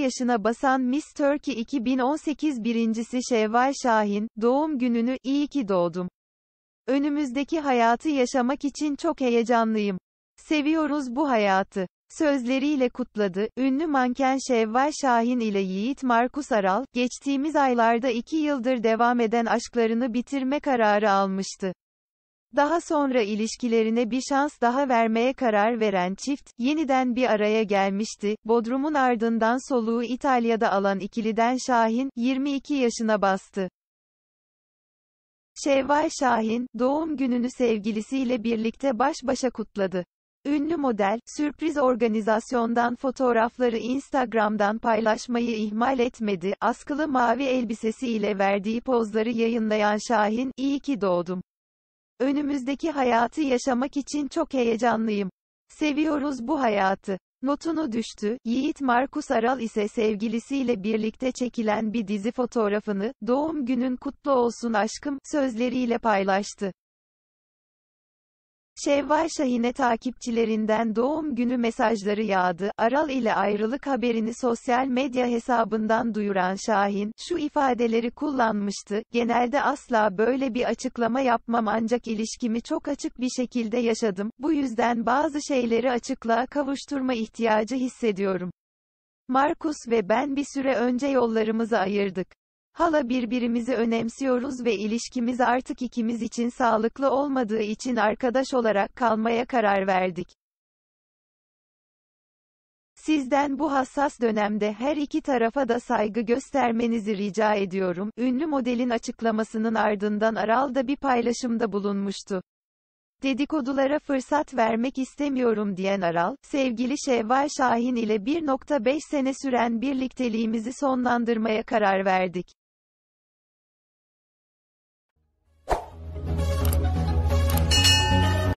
yaşına basan Miss Turkey 2018 birincisi Şevval Şahin, doğum gününü, iyi ki doğdum. Önümüzdeki hayatı yaşamak için çok heyecanlıyım. Seviyoruz bu hayatı. Sözleriyle kutladı, ünlü manken Şevval Şahin ile Yiğit Markus Aral, geçtiğimiz aylarda iki yıldır devam eden aşklarını bitirme kararı almıştı. Daha sonra ilişkilerine bir şans daha vermeye karar veren çift, yeniden bir araya gelmişti. Bodrum'un ardından soluğu İtalya'da alan ikiliden Şahin, 22 yaşına bastı. Şevval Şahin, doğum gününü sevgilisiyle birlikte baş başa kutladı. Ünlü model, sürpriz organizasyondan fotoğrafları Instagram'dan paylaşmayı ihmal etmedi, askılı mavi elbisesiyle verdiği pozları yayınlayan Şahin, iyi ki doğdum. Önümüzdeki hayatı yaşamak için çok heyecanlıyım. Seviyoruz bu hayatı. Notunu düştü. Yiğit Markus Aral ise sevgilisiyle birlikte çekilen bir dizi fotoğrafını, doğum günün kutlu olsun aşkım, sözleriyle paylaştı. Şevval Şahin'e takipçilerinden doğum günü mesajları yağdı. Aral ile ayrılık haberini sosyal medya hesabından duyuran Şahin, şu ifadeleri kullanmıştı. Genelde asla böyle bir açıklama yapmam ancak ilişkimi çok açık bir şekilde yaşadım. Bu yüzden bazı şeyleri açıklığa kavuşturma ihtiyacı hissediyorum. Markus ve ben bir süre önce yollarımızı ayırdık. Hala birbirimizi önemsiyoruz ve ilişkimiz artık ikimiz için sağlıklı olmadığı için arkadaş olarak kalmaya karar verdik. Sizden bu hassas dönemde her iki tarafa da saygı göstermenizi rica ediyorum. Ünlü modelin açıklamasının ardından Aral da bir paylaşımda bulunmuştu. Dedikodulara fırsat vermek istemiyorum diyen Aral, sevgili Şevval Şahin ile 1.5 sene süren birlikteliğimizi sonlandırmaya karar verdik.